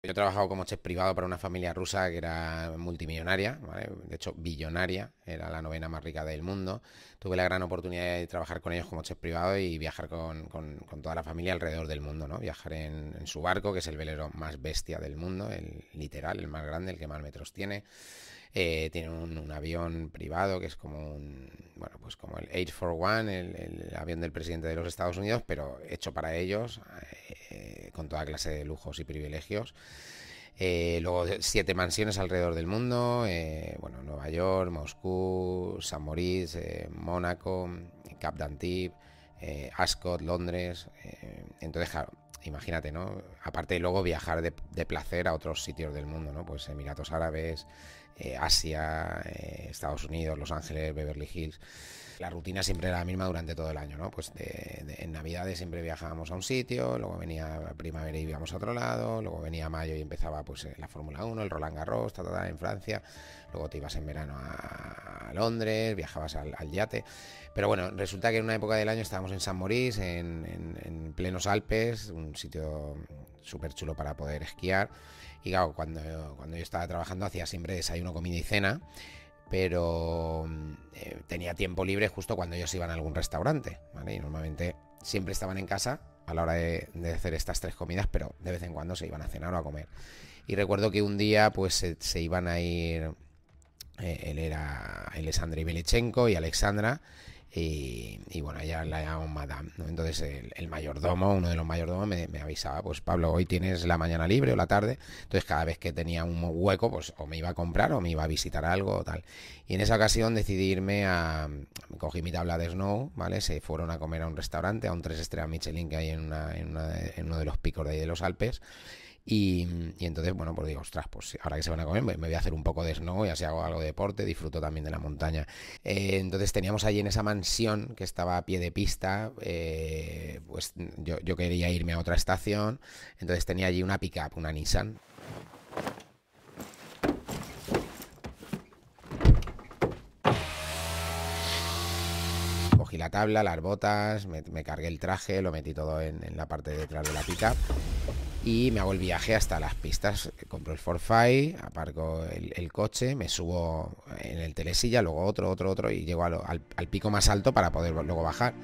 Yo he trabajado como chef privado para una familia rusa que era multimillonaria, de hecho billonaria, era la novena más rica del mundo. Tuve la gran oportunidad de trabajar con ellos como chef privado y viajar con, toda la familia alrededor del mundo, ¿no? Viajar en, su barco, que es el velero más bestia del mundo, el literal, el más grande, el que más metros tiene. Eh, tiene un, avión privado que es como un, bueno, pues como el 841, el, el avión del presidente de los Estados Unidos, pero hecho para ellos, eh, con toda clase de lujos y privilegios. Eh, luego siete mansiones alrededor del mundo, bueno, Nueva York, Moscú, San Moritz, Mónaco, Cap d'Antibes, Ascot, Londres. entonces, imagínate, ¿no? Aparte luego viajar de, de, placer a otros sitios del mundo, ¿no? Pues Emiratos Árabes, eh, Asia, eh, Estados Unidos, Los Ángeles, Beverly Hills. La rutina siempre era la misma durante todo el año, ¿no? Pues en Navidades siempre viajábamos a un sitio, luego venía primavera y íbamos a otro lado, luego venía mayo y empezaba pues eh, la Fórmula 1, el Roland Garros, ta, ta, en Francia, luego te ibas en verano a, a Londres, viajabas al, yate. Pero bueno, resulta que en una época del año estábamos en San Morís, en, plenos Alpes, un sitio súper chulo para poder esquiar. Y claro, cuando, cuando yo estaba trabajando hacía siempre desayuno, comida y cena pero mm, eh, tenía tiempo libre justo cuando ellos iban a algún restaurante, Y normalmente siempre estaban en casa a la hora de, hacer estas tres comidas, pero de vez en cuando se iban a cenar o a comer. Y recuerdo que un día pues se iban a ir eh, él era, él y Alexandra, y, bueno, ya la llamamos Madame, Entonces el, mayordomo, uno de los mayordomos me, avisaba, pues Pablo, hoy tienes la mañana libre o la tarde, entonces cada vez que tenía un hueco, pues o me iba a comprar o me iba a visitar algo o tal. Y en esa ocasión decidí irme a, cogí mi tabla de snow, ¿vale? Se fueron a comer a un restaurante, a un tres estrellas Michelin que hay en, en uno de los picos de ahí de los Alpes, y, entonces, bueno, pues digo, ostras, pues ahora que se van a comer, me, voy a hacer un poco de snow y así hago algo de deporte, disfruto también de la montaña. Eh, entonces teníamos allí en esa mansión que estaba a pie de pista, eh, pues yo, quería irme a otra estación, entonces tenía allí una pick-up, una Nissan. Cogí la tabla, las botas, me, cargué el traje, lo metí todo en, la parte de detrás de la pick-up y me hago el viaje hasta las pistas. Eh, compro el Five, aparco el, coche, me subo en el telesilla, luego otro, otro, otro y llego al pico más alto para poder luego bajar.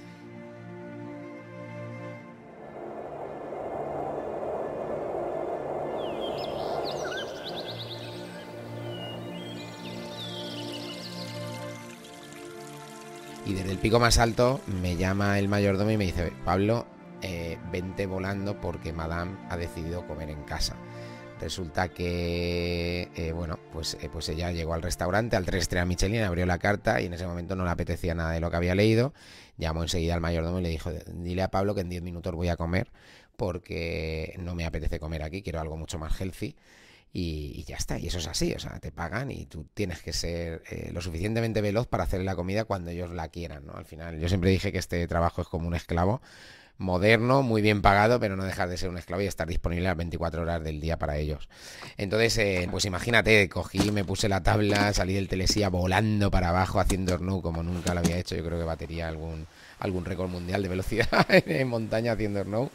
Y desde el pico más alto me llama el mayordomo y me dice, Pablo, 20 eh, vente volando porque Madame ha decidido comer en casa. Resulta que, eh, bueno, pues, eh, pues ella llegó al restaurante, al 3 a Michelin, abrió la carta y en ese momento no le apetecía nada de lo que había leído. Llamó enseguida al mayordomo y le dijo, dile a Pablo que en 10 minutos voy a comer porque no me apetece comer aquí, quiero algo mucho más healthy. Y, ya está, y eso es así, o sea, te pagan y tú tienes que ser lo suficientemente veloz para hacer la comida cuando ellos la quieran, Al final, yo siempre dije que este trabajo es como un esclavo, moderno, muy bien pagado, pero no dejar de ser un esclavo y estar disponible las 24 horas del día para ellos. Entonces, eh, pues imagínate, cogí, me puse la tabla, salí del telesía volando para abajo haciendo snow como nunca lo había hecho. Yo creo que batería algún, algún récord mundial de velocidad en montaña haciendo snow.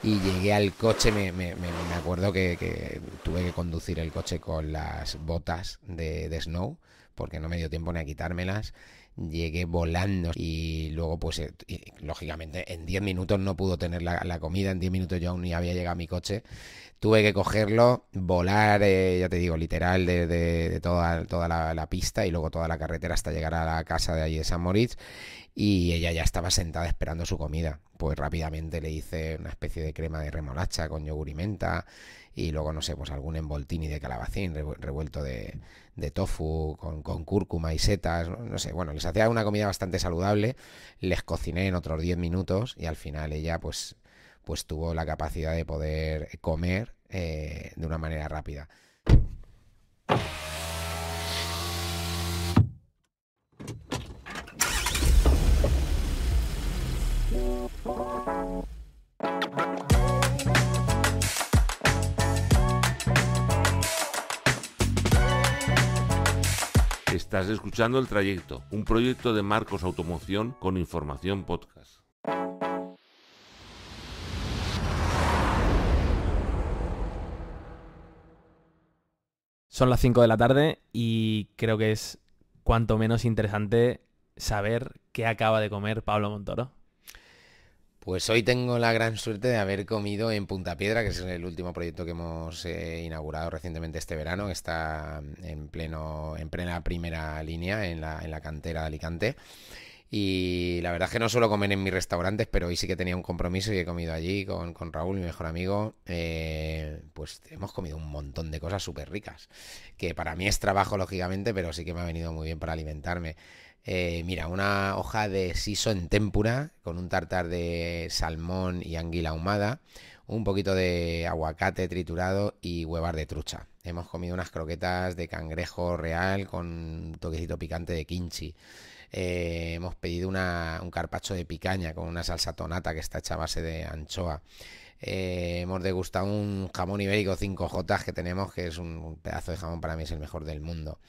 y llegué al coche, me, acuerdo que, tuve que conducir el coche con las botas de Snow porque no me dio tiempo ni a quitármelas. Llegué volando y luego, pues, eh, lógicamente, en 10 minutos no pudo tener la, la comida. En 10 minutos yo aún ni había llegado a mi coche tuve que cogerlo, volar, eh, ya te digo, literal, de, toda, toda la, pista y luego toda la carretera hasta llegar a la casa de allí de San Moritz. Y ella ya estaba sentada esperando su comida. Pues rápidamente le hice una especie de crema de remolacha con yogur y menta. Y luego, no sé, pues algún envoltini de calabacín revuelto de, tofu con, cúrcuma y setas. No, sé, bueno, les hacía una comida bastante saludable. Les cociné en otros 10 minutos y al final ella, pues pues tuvo la capacidad de poder comer eh, de una manera rápida. Estás escuchando El Trayecto, un proyecto de Marcos Automoción con Información Podcast. Son las 5 de la tarde y creo que es cuanto menos interesante saber qué acaba de comer Pablo Montoro. Pues hoy tengo la gran suerte de haber comido en Punta Piedra, que es el último proyecto que hemos eh, inaugurado recientemente este verano, que está en pleno, en plena primera línea en la, en la cantera de Alicante. Y la verdad es que no suelo comer en mis restaurantes, pero hoy sí que tenía un compromiso y he comido allí con, Raúl, mi mejor amigo. Eh, pues hemos comido un montón de cosas súper ricas, que para mí es trabajo, lógicamente, pero sí que me ha venido muy bien para alimentarme. Eh, mira, una hoja de siso en témpura con un tartar de salmón y anguila ahumada, un poquito de aguacate triturado y huevas de trucha. Hemos comido unas croquetas de cangrejo real con un toquecito picante de kimchi. Eh, hemos pedido un carpacho de picaña con una salsa tonata que está hecha a base de anchoa. Eh, hemos degustado un jamón ibérico 5J que tenemos, que es un pedazo de jamón para mí, es el mejor del mundo.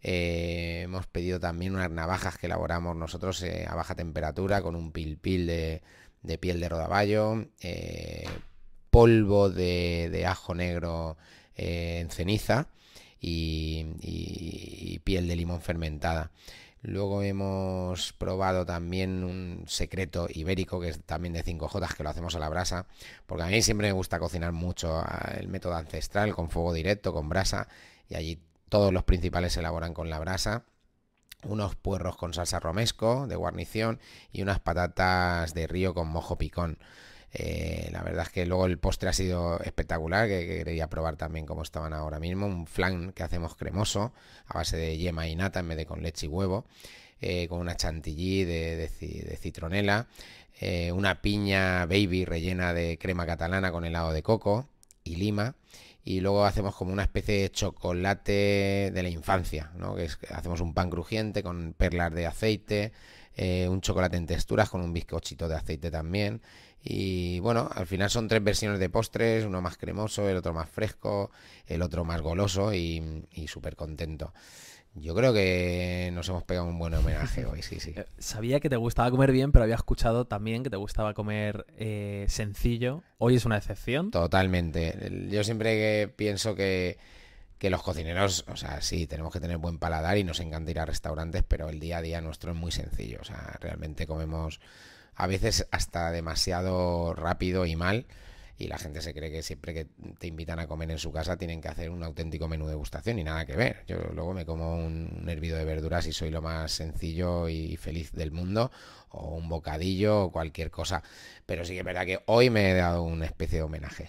Eh, hemos pedido también unas navajas que elaboramos nosotros a baja temperatura con un pilpil pil de piel de rodaballo, polvo de, ajo negro eh, en ceniza y, y piel de limón fermentada. Luego hemos probado también un secreto ibérico que es también de 5J, que lo hacemos a la brasa, porque a mí siempre me gusta cocinar mucho ah, el método ancestral, con fuego directo, con brasa, y allí todos los principales se elaboran con la brasa. Unos puerros con salsa romesco de guarnición y unas patatas de río con mojo picón. Eh, la verdad es que luego el postre ha sido espectacular, que, quería probar también como estaban ahora mismo. Un flan que hacemos cremoso, a base de yema y nata en vez de con leche y huevo, eh, con una chantilly de, citronela, eh, una piña baby rellena de crema catalana con helado de coco y lima. Y luego hacemos como una especie de chocolate de la infancia, ¿no? que hacemos un pan crujiente con perlas de aceite, un chocolate en texturas con un bizcochito de aceite también y bueno, al final son tres versiones de postres, uno más cremoso, el otro más fresco, el otro más goloso y, súper contento. Yo creo que nos hemos pegado un buen homenaje hoy, sí, sí. Eh, sabía que te gustaba comer bien, pero había escuchado también que te gustaba comer eh, sencillo. Hoy es una excepción. Totalmente. Yo siempre pienso que, que los cocineros, o sea, sí, tenemos que tener buen paladar y nos encanta ir a restaurantes, pero el día a día nuestro es muy sencillo. O sea, realmente comemos a veces hasta demasiado rápido y mal. Y la gente se cree que siempre que te invitan a comer en su casa tienen que hacer un auténtico menú de gustación y nada que ver. Yo luego me como un hervido de verduras y soy lo más sencillo y feliz del mundo, o un bocadillo o cualquier cosa. Pero sí que es verdad que hoy me he dado una especie de homenaje.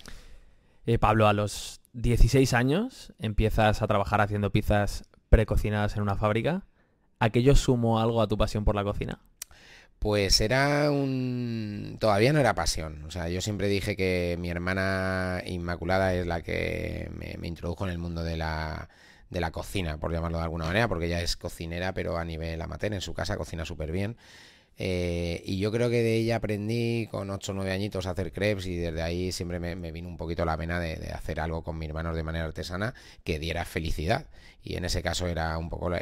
Eh, Pablo, a los 16 años empiezas a trabajar haciendo pizzas precocinadas en una fábrica. ¿Aquello yo sumo algo a tu pasión por la cocina? Pues era un... Todavía no era pasión. O sea, yo siempre dije que mi hermana Inmaculada es la que me, introdujo en el mundo de la, cocina, por llamarlo de alguna manera, porque ella es cocinera, pero a nivel amateur, en su casa cocina súper bien. Eh, y yo creo que de ella aprendí con 8 o 9 añitos a hacer crepes y desde ahí siempre me, vino un poquito la pena de, hacer algo con mis hermanos de manera artesana que diera felicidad. Y en ese caso era un poco la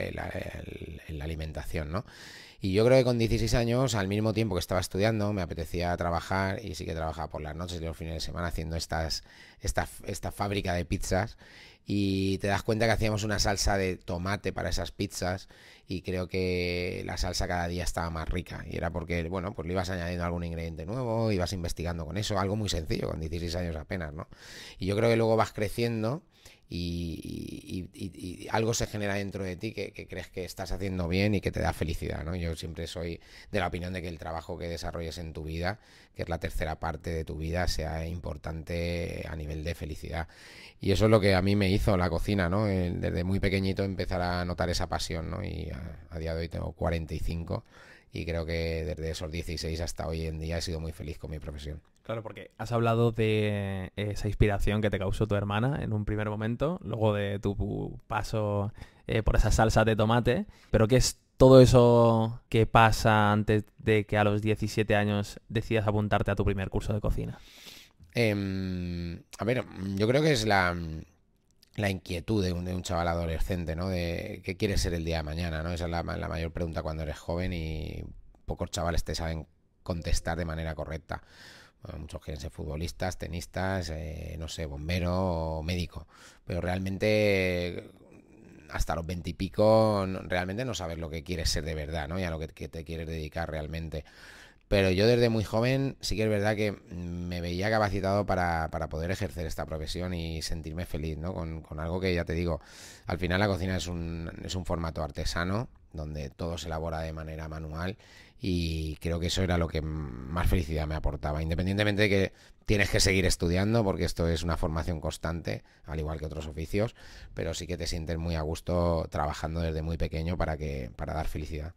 alimentación, ¿no? Y yo creo que con 16 años, al mismo tiempo que estaba estudiando, me apetecía trabajar y sí que trabajaba por las noches y los fines de semana haciendo estas, esta, esta fábrica de pizzas. Y te das cuenta que hacíamos una salsa de tomate para esas pizzas y creo que la salsa cada día estaba más rica. Y era porque, bueno, pues le ibas añadiendo algún ingrediente nuevo, ibas investigando con eso, algo muy sencillo, con 16 años apenas, ¿no? Y yo creo que luego vas creciendo y, algo se genera dentro de ti que, crees que estás haciendo bien y que te da felicidad, Yo siempre soy de la opinión de que el trabajo que desarrolles en tu vida, que es la tercera parte de tu vida, sea importante a nivel de felicidad. Y eso es lo que a mí me hizo la cocina, ¿no? Eh, desde muy pequeñito empezar a notar esa pasión, Y a día de hoy tengo 45 y creo que desde esos 16 hasta hoy en día he sido muy feliz con mi profesión. Claro, porque has hablado de esa inspiración que te causó tu hermana en un primer momento, luego de tu paso eh, por esa salsa de tomate, pero ¿qué es todo eso que pasa antes de que a los 17 años decidas apuntarte a tu primer curso de cocina? Em, a ver, yo creo que es la, inquietud de un, chaval adolescente, ¿no? De qué quieres ser el día de mañana, ¿no? Esa es la mayor pregunta cuando eres joven y pocos chavales te saben contestar de manera correcta muchos quieren ser futbolistas, tenistas, eh, no sé, bombero, médico. Pero realmente hasta los veintipico realmente no sabes lo que quieres ser de verdad, ¿no? Y a lo que, te quieres dedicar realmente. Pero yo desde muy joven sí que es verdad que me veía capacitado para, poder ejercer esta profesión y sentirme feliz, ¿no? Con, con, algo que ya te digo, al final la cocina es un, es un formato artesano donde todo se elabora de manera manual y creo que eso era lo que más felicidad me aportaba, independientemente de que tienes que seguir estudiando, porque esto es una formación constante, al igual que otros oficios, pero sí que te sientes muy a gusto trabajando desde muy pequeño para, que, para dar felicidad.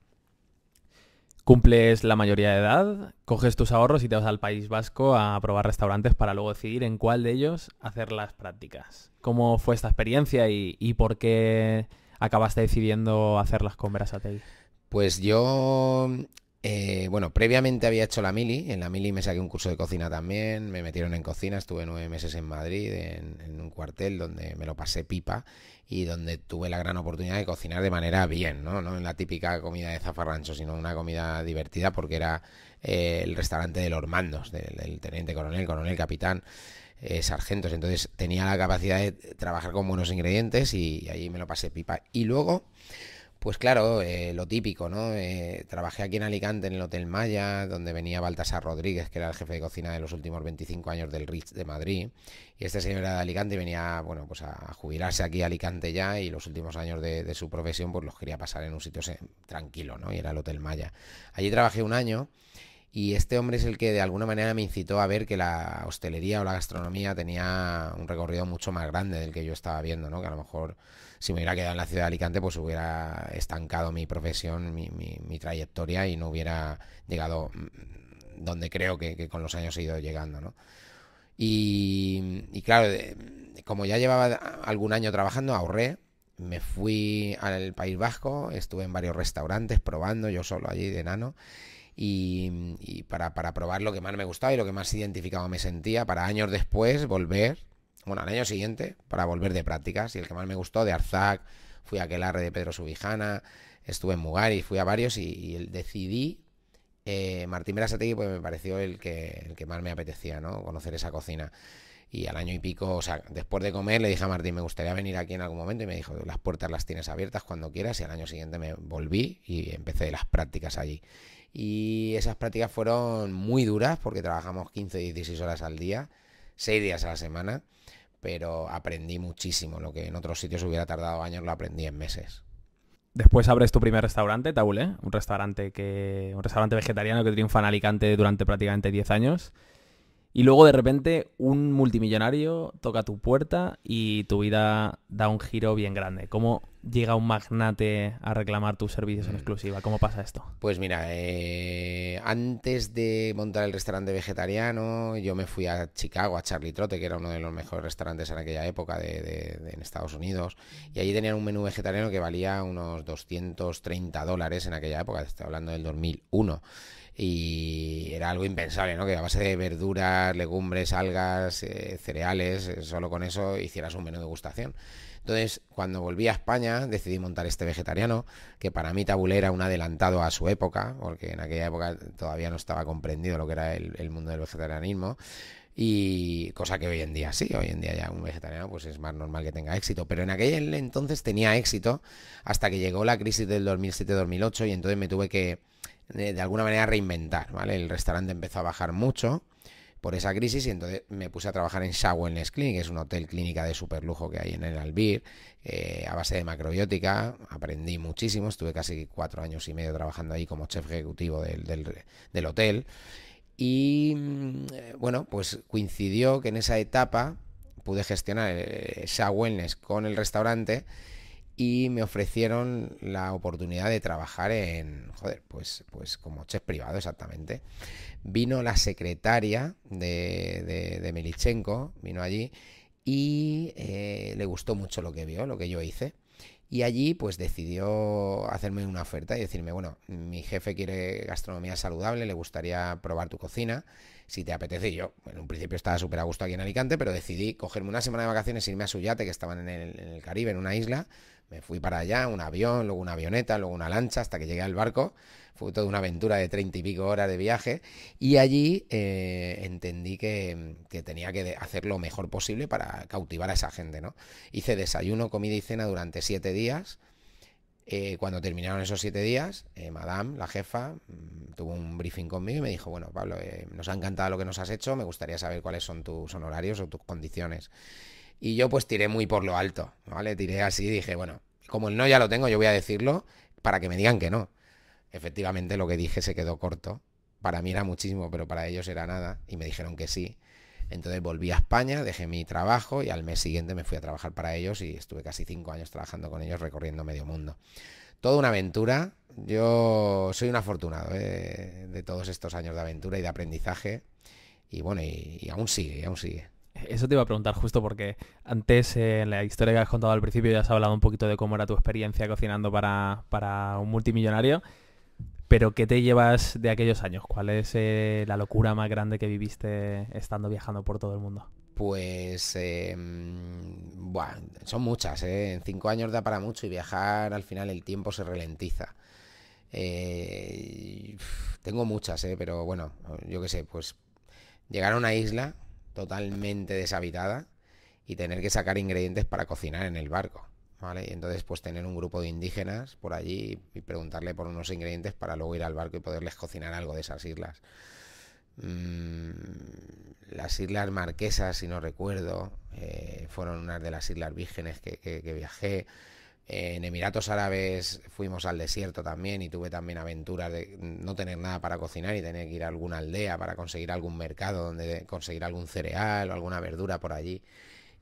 Cumples la mayoría de edad, coges tus ahorros y te vas al País Vasco a probar restaurantes para luego decidir en cuál de ellos hacer las prácticas. ¿Cómo fue esta experiencia y, por qué acabaste decidiendo hacer hacerlas con Verasategui? Pues yo eh, bueno, previamente había hecho la mili. En la mili me saqué un curso de cocina también. Me metieron en cocina. Estuve nueve meses en Madrid, en, un cuartel donde me lo pasé pipa y donde tuve la gran oportunidad de cocinar de manera bien, ¿no? No en la típica comida de zafarrancho, sino una comida divertida porque era eh, el restaurante de los mandos, del, teniente coronel, coronel capitán. Eh, sargentos, entonces tenía la capacidad de trabajar con buenos ingredientes y, ahí me lo pasé pipa. Y luego pues claro, eh, lo típico, ¿no? Eh, trabajé aquí en Alicante, en el Hotel Maya, donde venía Baltasar Rodríguez, que era el jefe de cocina de los últimos 25 años del Ritz de Madrid. Y este señor era de Alicante y venía, bueno, pues a jubilarse aquí a Alicante ya y los últimos años de, su profesión, pues los quería pasar en un sitio tranquilo, ¿no? Y era el Hotel Maya. Allí trabajé un año y este hombre es el que de alguna manera me incitó a ver que la hostelería o la gastronomía tenía un recorrido mucho más grande del que yo estaba viendo, ¿no? Que a lo mejor si me hubiera quedado en la ciudad de Alicante, pues hubiera estancado mi profesión, mi, trayectoria y no hubiera llegado mm, donde creo que, con los años he ido llegando, ¿no? Y, y claro, como ya llevaba algún año trabajando, ahorré, me fui al País Vasco, estuve en varios restaurantes probando, yo solo allí de nano Mm, y, para, para, probar lo que más me gustaba y lo que más identificado me sentía, para años después volver, bueno, al año siguiente, para volver de prácticas. Y el que más me gustó, de Arzac, fui a Aquelarre de Pedro Subijana, estuve en Mugari, fui a varios y, y decidí eh, Martín Berasategui pues me pareció el que, el que más me apetecía, ¿no? Conocer esa cocina. Y al año y pico, o sea, después de comer le dije a Martín, me gustaría venir aquí en algún momento y me dijo, las puertas las tienes abiertas cuando quieras y al año siguiente me volví y empecé las prácticas allí. Y esas prácticas fueron muy duras porque trabajamos 15, y 16 horas al día, 6 días a la semana, pero aprendí muchísimo. Lo que en otros sitios hubiera tardado años lo aprendí en meses. Después abres tu primer restaurante, Taule, ¿eh? un restaurante que un restaurante vegetariano que triunfa en Alicante durante prácticamente 10 años. Y luego de repente un multimillonario toca tu puerta y tu vida da un giro bien grande. ¿Cómo, llega un magnate a reclamar tus servicios en mm. exclusiva? ¿Cómo pasa esto? Pues mira, eh, antes de montar el restaurante vegetariano, yo me fui a Chicago, a Charlie Trotter que era uno de los mejores restaurantes en aquella época de, en Estados Unidos, y allí tenían un menú vegetariano que valía unos 230 dólares en aquella época, estoy hablando del 2001 y era algo impensable, ¿no? Que a base de verduras, legumbres, algas, eh, cereales, eh, solo con eso hicieras un menú de gustación. Entonces, cuando volví a España, decidí montar este vegetariano, que para mí Tabulé era un adelantado a su época, porque en aquella época todavía no estaba comprendido lo que era el, mundo del vegetarianismo. Y cosa que hoy en día sí, hoy en día ya un vegetariano pues es más normal que tenga éxito, pero en aquel entonces tenía éxito hasta que llegó la crisis del 2007-2008 y entonces me tuve que eh, de alguna manera reinventar, ¿vale? El restaurante empezó a bajar mucho, por esa crisis y entonces me puse a trabajar en Wellness Clinic, es un hotel clínica de super lujo que hay en el Albir, eh, a base de macrobiótica, aprendí muchísimo, estuve casi cuatro años y medio trabajando ahí como chef ejecutivo del, hotel y mm, bueno, pues coincidió que en esa etapa pude gestionar eh, Shaw wellness con el restaurante y me ofrecieron la oportunidad de trabajar en, joder, pues, pues como chef privado exactamente. Vino la secretaria de, de, vino allí y eh, le gustó mucho lo que vio, lo que yo hice. Y allí pues decidió hacerme una oferta y decirme, bueno, mi jefe quiere gastronomía saludable, le gustaría probar tu cocina, si te apetece. yo en un principio estaba súper a gusto aquí en Alicante, pero decidí cogerme una semana de vacaciones, irme a su yate, que estaban en el Caribe, en una isla, me fui para allá, un avión, luego una avioneta, luego una lancha, hasta que llegué al barco. Fue toda una aventura de treinta y pico horas de viaje. Y allí eh, entendí que, tenía que hacer lo mejor posible para cautivar a esa gente, ¿no? Hice desayuno, comida y cena durante siete días. Eh, cuando terminaron esos siete días, eh, Madame, la jefa, mm, tuvo un briefing conmigo y me dijo, bueno, Pablo, nos ha encantado lo que nos has hecho, me gustaría saber cuáles son tus honorarios o tus condiciones. Y yo pues tiré muy por lo alto, ¿vale? Tiré así, dije, bueno, como el no ya lo tengo, yo voy a decirlo para que me digan que no. Efectivamente lo que dije se quedó corto. Para mí era muchísimo, pero para ellos era nada. Y me dijeron que sí. Entonces volví a España, dejé mi trabajo y al mes siguiente me fui a trabajar para ellos y estuve casi cinco años trabajando con ellos recorriendo medio mundo. Toda una aventura. Yo soy un afortunado ¿eh? de todos estos años de aventura y de aprendizaje. Y bueno, y, aún sigue, aún sigue eso te iba a preguntar justo porque antes eh, en la historia que has contado al principio ya has hablado un poquito de cómo era tu experiencia cocinando para, un multimillonario, pero ¿qué te llevas de aquellos años? ¿Cuál es eh, la locura más grande que viviste estando viajando por todo el mundo? Pues, em, son muchas, ¿eh? en cinco años da para mucho y viajar al final el tiempo se ralentiza. tengo muchas, pero bueno, yo qué sé, pues llegar a una isla totalmente deshabitada y tener que sacar ingredientes para cocinar en el barco. ¿Vale? Y entonces, pues tener un grupo de indígenas por allí y preguntarle por unos ingredientes para luego ir al barco y poderles cocinar algo de esas islas. Mm, las Islas Marquesas, si no recuerdo, eh, fueron unas de las islas vírgenes que viajé. En Emiratos Árabes fuimos al desierto también y tuve también aventuras de no tener nada para cocinar y tener que ir a alguna aldea para conseguir algún mercado donde conseguir algún cereal o alguna verdura por allí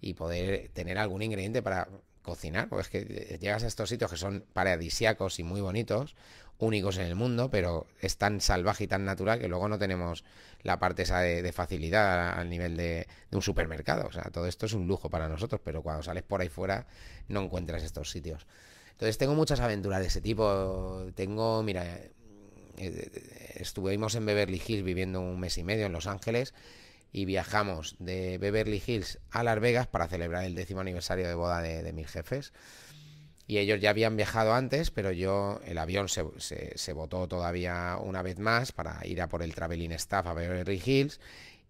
y poder tener algún ingrediente para cocinar, porque es que eh, llegas a estos sitios que son paradisiacos y muy bonitos, únicos en el mundo, pero es tan salvaje y tan natural que luego no tenemos la parte esa de, facilidad al nivel de, de, un supermercado. O sea, todo esto es un lujo para nosotros, pero cuando sales por ahí fuera no encuentras estos sitios. Entonces tengo muchas aventuras de ese tipo. Tengo, mira, eh, eh, estuvimos en Beverly Hills viviendo un mes y medio en Los Ángeles y viajamos de Beverly Hills a Las Vegas para celebrar el décimo aniversario de boda de, mis jefes. Y ellos ya habían viajado antes, pero yo, el avión se, se, botó todavía una vez más para ir a por el traveling staff a Beverly Hills.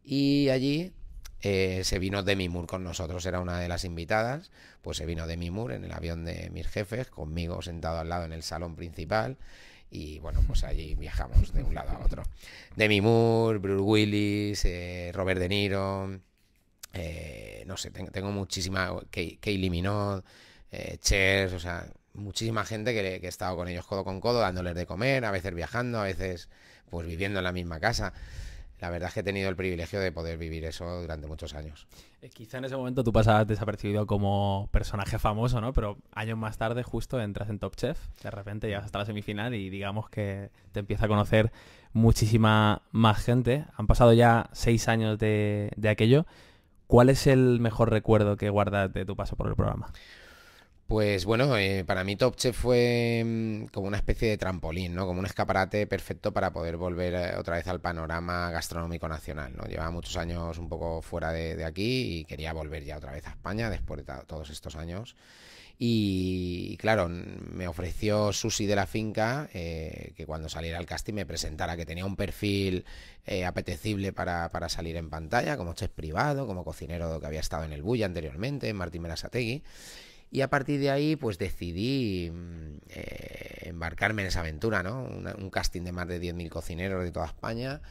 Y allí eh, se vino Demi Moore con nosotros, era una de las invitadas. Pues se vino Demi Moore en el avión de mis jefes, conmigo sentado al lado en el salón principal y bueno, pues allí viajamos de un lado a otro. Demi Moore, Bruce Willis, eh, Robert De Niro, eh, no sé, tengo, muchísima, que Minogue, eh, Chers, o sea, muchísima gente que, que, he estado con ellos codo con codo, dándoles de comer, a veces viajando, a veces pues viviendo en la misma casa la verdad es que he tenido el privilegio de poder vivir eso durante muchos años. Eh, quizá en ese momento tú pasabas desapercibido como personaje famoso, ¿no? Pero años más tarde justo entras en Top Chef, de repente llegas hasta la semifinal y digamos que te empieza a conocer muchísima más gente. Han pasado ya seis años de, de aquello. ¿Cuál es el mejor recuerdo que guardas de tu paso por el programa? Pues bueno, eh, para mí Top Chef fue mm, como una especie de trampolín, ¿no? Como un escaparate perfecto para poder volver eh, otra vez al panorama gastronómico nacional, ¿no? Llevaba muchos años un poco fuera de, aquí y quería volver ya otra vez a España después de todos estos años. Y claro, me ofreció Susi de la finca eh, que cuando saliera al casting me presentara, que tenía un perfil apetecible para, salir en pantalla, como chef privado, como cocinero que había estado en el Bulla anteriormente, en Martín Merasategui. Y a partir de ahí, pues decidí mm, eh, embarcarme en esa aventura, ¿no? un casting de más de 10.000 cocineros de toda España.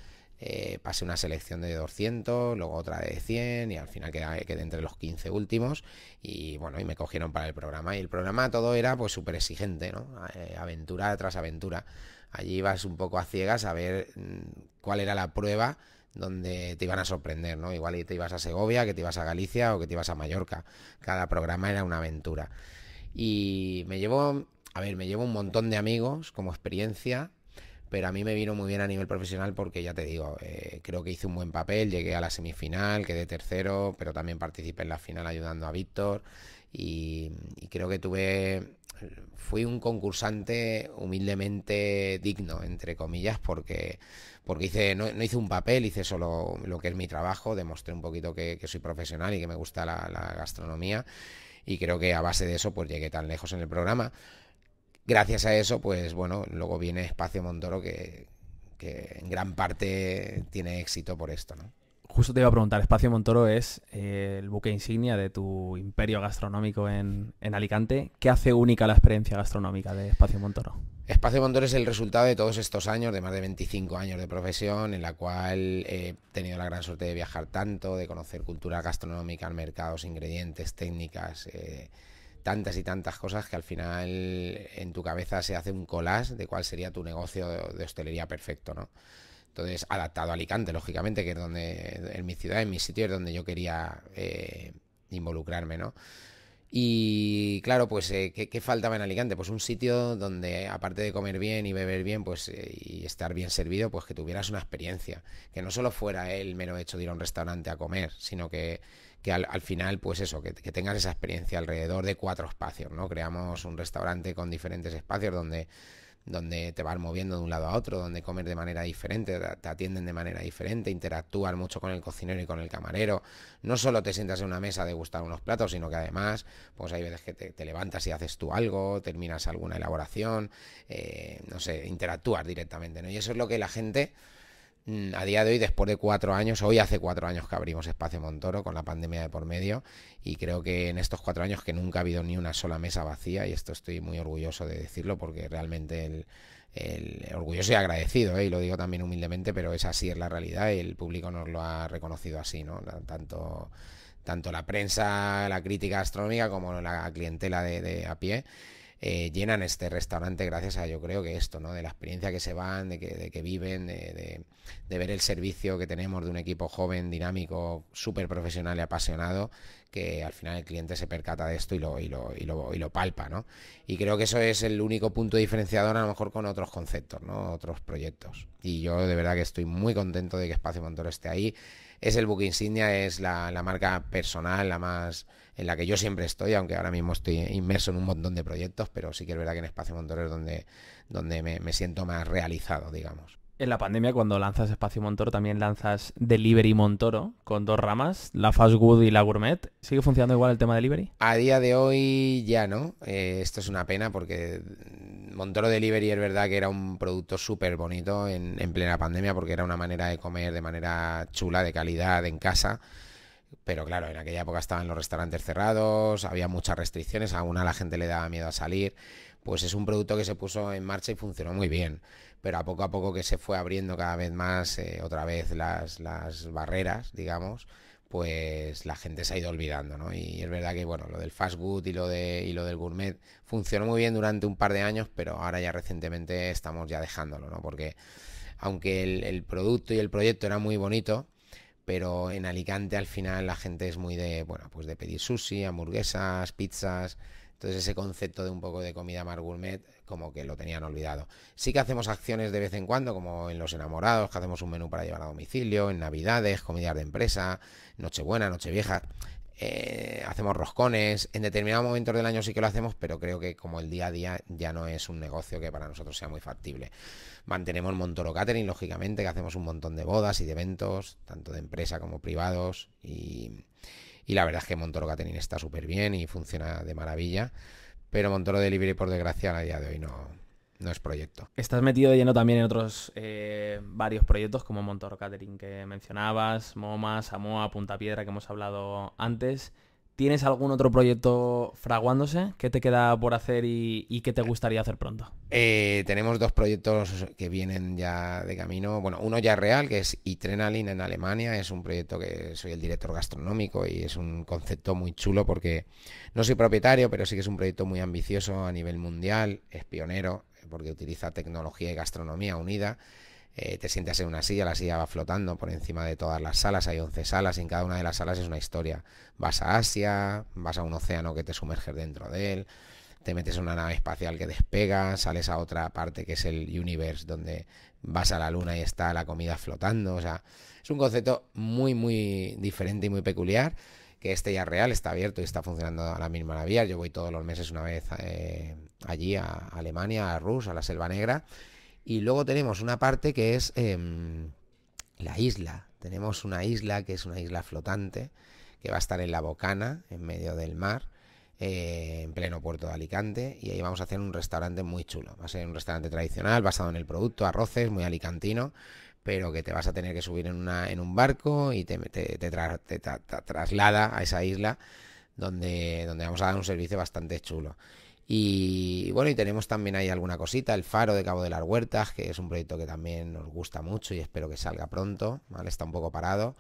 Eh, pasé una selección de 200, luego otra de 100 y al final quedé, entre los 15 últimos y bueno, me cogieron para el programa y el programa todo era pues súper exigente, ¿no? Eh, aventura tras aventura. Allí ibas un poco a ciegas a ver mm, cuál era la prueba donde te iban a sorprender, ¿no? Igual y te ibas a Segovia, que te ibas a Galicia o que te ibas a Mallorca. Cada programa era una aventura. Y me llevo, a ver, me llevo un montón de amigos como experiencia, pero a mí me vino muy bien a nivel profesional porque ya te digo, eh, creo que hice un buen papel, llegué a la semifinal, quedé tercero, pero también participé en la final ayudando a Víctor y creo que tuve fui un concursante humildemente digno, entre comillas, porque, porque hice, no, hice un papel, hice solo lo que es mi trabajo, demostré un poquito que, soy profesional y que me gusta la, gastronomía y creo que a base de eso pues llegué tan lejos en el programa. Gracias a eso, pues bueno, luego viene Espacio Montoro que, que en gran parte tiene éxito por esto, ¿no? justo te iba a preguntar, Espacio Montoro es eh, el buque insignia de tu imperio gastronómico en, en, Alicante. ¿Qué hace única la experiencia gastronómica de Espacio Montoro? Espacio Montoro es el resultado de todos estos años, de más de 25 años de profesión, en la cual he tenido la gran suerte de viajar tanto, de conocer cultura gastronómica, mercados, ingredientes, técnicas. Eh, tantas y tantas cosas que al final en tu cabeza se hace un collage de cuál sería tu negocio de hostelería perfecto, ¿no? Entonces, adaptado a Alicante, lógicamente, que es donde, en mi ciudad, en mi sitio, es donde yo quería eh, involucrarme, ¿no? Y claro, pues, eh, ¿qué, faltaba en Alicante? Pues un sitio donde, aparte de comer bien y beber bien, pues, eh, y estar bien servido, pues que tuvieras una experiencia. Que no solo fuera el mero hecho de ir a un restaurante a comer, sino que, al, final, pues eso, que, que, tengas esa experiencia alrededor de cuatro espacios, ¿no? Creamos un restaurante con diferentes espacios donde donde te vas moviendo de un lado a otro, donde comes de manera diferente, te atienden de manera diferente, interactúas mucho con el cocinero y con el camarero. No solo te sientas en una mesa de gustar unos platos, sino que además, pues hay veces que te, levantas y haces tú algo, terminas alguna elaboración, eh, no sé, interactúas directamente, ¿no? Y eso es lo que la gente Mm, a día de hoy, después de cuatro años, hoy hace cuatro años que abrimos Espacio Montoro con la pandemia de por medio y creo que en estos cuatro años que nunca ha habido ni una sola mesa vacía y esto estoy muy orgulloso de decirlo porque realmente el, orgulloso y agradecido, ¿eh? y lo digo también humildemente, pero es así, es la realidad y el público nos lo ha reconocido así, ¿no? Tanto, tanto la prensa, la crítica astronómica como la clientela de a pie. Eh, llenan este restaurante gracias a, yo creo que esto, ¿no? De la experiencia que se van, de que, viven, de, ver el servicio que tenemos de un equipo joven, dinámico, súper profesional y apasionado, que al final el cliente se percata de esto y lo, y lo, y lo, palpa, ¿no? Y creo que eso es el único punto diferenciador a lo mejor con otros conceptos, ¿no? Otros proyectos. Y yo de verdad que estoy muy contento de que Espacio Montoro esté ahí. Es el book insignia, es la, la marca personal, la más en la que yo siempre estoy, aunque ahora mismo estoy inmerso en un montón de proyectos, pero sí que es verdad que en Espacio Montoro es donde, donde me, siento más realizado, digamos. En la pandemia, cuando lanzas Espacio Montoro, también lanzas Delivery Montoro, con dos ramas, la Fast Good y la Gourmet. ¿Sigue funcionando igual el tema Delivery? A día de hoy ya no. Eh, esto es una pena porque Montoro Delivery es verdad que era un producto súper bonito en plena pandemia porque era una manera de comer de manera chula, de calidad, en casa pero claro, en aquella época estaban los restaurantes cerrados, había muchas restricciones, a una la gente le daba miedo a salir. Pues es un producto que se puso en marcha y funcionó muy bien. Pero a poco a poco que se fue abriendo cada vez más, eh, otra vez las, barreras, digamos, pues la gente se ha ido olvidando, ¿no? Y es verdad que, bueno, lo del fast food y lo, de, y lo del gourmet funcionó muy bien durante un par de años, pero ahora ya recientemente estamos ya dejándolo, ¿no? Porque aunque el, el producto y el proyecto era muy bonito, pero en Alicante al final la gente es muy de, bueno, pues de pedir sushi, hamburguesas, pizzas. Entonces ese concepto de un poco de comida más gourmet como que lo tenían olvidado. Sí que hacemos acciones de vez en cuando, como en Los Enamorados, que hacemos un menú para llevar a domicilio, en Navidades, comidas de empresa, Nochebuena, Nochevieja. Eh, hacemos roscones, en determinados momentos del año sí que lo hacemos, pero creo que como el día a día ya no es un negocio que para nosotros sea muy factible. Mantenemos Montoro Catering, lógicamente, que hacemos un montón de bodas y de eventos, tanto de empresa como privados, y, y la verdad es que Montoro Catering está súper bien y funciona de maravilla, pero Montoro Delivery, por desgracia, a día de hoy no, no es proyecto. Estás metido de lleno también en otros eh, varios proyectos como Montor Catering que mencionabas, MoMA, Samoa, Punta Piedra que hemos hablado antes. ¿Tienes algún otro proyecto fraguándose? ¿Qué te queda por hacer y, qué te gustaría hacer pronto? Eh, tenemos dos proyectos que vienen ya de camino. Bueno, uno ya real, que es Itrenalin en Alemania. Es un proyecto que soy el director gastronómico y es un concepto muy chulo porque no soy propietario, pero sí que es un proyecto muy ambicioso a nivel mundial. Es pionero porque utiliza tecnología y gastronomía unida. Eh, te sientes en una silla, la silla va flotando por encima de todas las salas, hay 11 salas y en cada una de las salas es una historia. Vas a Asia, vas a un océano que te sumerges dentro de él, te metes en una nave espacial que despega, sales a otra parte que es el universe, donde vas a la luna y está la comida flotando. O sea, es un concepto muy, muy diferente y muy peculiar que este ya real, está abierto y está funcionando a la misma maravilla. Yo voy todos los meses una vez eh, allí a Alemania, a Rus, a la Selva Negra. Y luego tenemos una parte que es em, la isla. Tenemos una isla que es una isla flotante, que va a estar en la bocana, en medio del mar. Eh, en pleno puerto de Alicante y ahí vamos a hacer un restaurante muy chulo. Va a ser un restaurante tradicional basado en el producto, arroces, muy alicantino pero que te vas a tener que subir en, una, en un barco y te, traslada a esa isla donde, donde vamos a dar un servicio bastante chulo. Y bueno, y tenemos también ahí alguna cosita, el faro de Cabo de las Huertas, que es un proyecto que también nos gusta mucho y espero que salga pronto, Está un poco parado.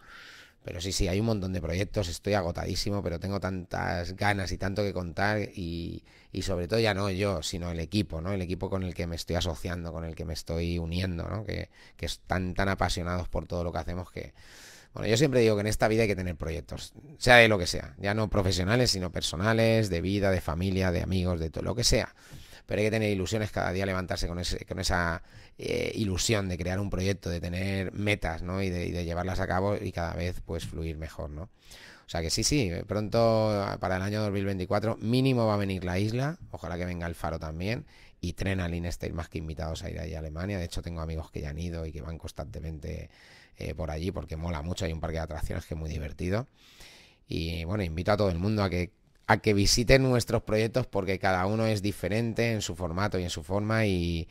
Pero sí, sí, hay un montón de proyectos, estoy agotadísimo, pero tengo tantas ganas y tanto que contar y, sobre todo ya no yo, sino el equipo, ¿no? El equipo con el que me estoy asociando, con el que me estoy uniendo, Que, que están tan apasionados por todo lo que hacemos que... Bueno, yo siempre digo que en esta vida hay que tener proyectos, sea de lo que sea, ya no profesionales, sino personales, de vida, de familia, de amigos, de todo lo que sea pero hay que tener ilusiones cada día, levantarse con, esa eh, ilusión de crear un proyecto, de tener metas, Y de, llevarlas a cabo y cada vez pues fluir mejor, O sea que sí, sí, pronto para el año 2024 mínimo va a venir la isla, ojalá que venga el faro también y tren al State más que invitados a ir ahí a Alemania. De hecho, tengo amigos que ya han ido y que van constantemente eh, por allí porque mola mucho. Hay un parque de atracciones que es muy divertido. Y bueno, invito a todo el mundo a que a que visiten nuestros proyectos porque cada uno es diferente en su formato y en su forma y,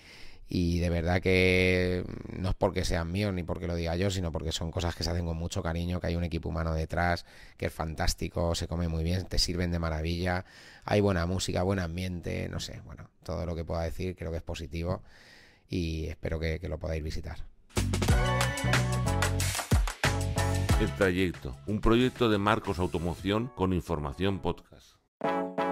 de verdad que no es porque sean míos ni porque lo diga yo, sino porque son cosas que se hacen con mucho cariño, que hay un equipo humano detrás, que es fantástico, se come muy bien, te sirven de maravilla, hay buena música, buen ambiente, no sé, bueno, todo lo que pueda decir creo que es positivo y espero que, que lo podáis visitar. El trayecto, un proyecto de Marcos Automoción con información podcast. Thank you.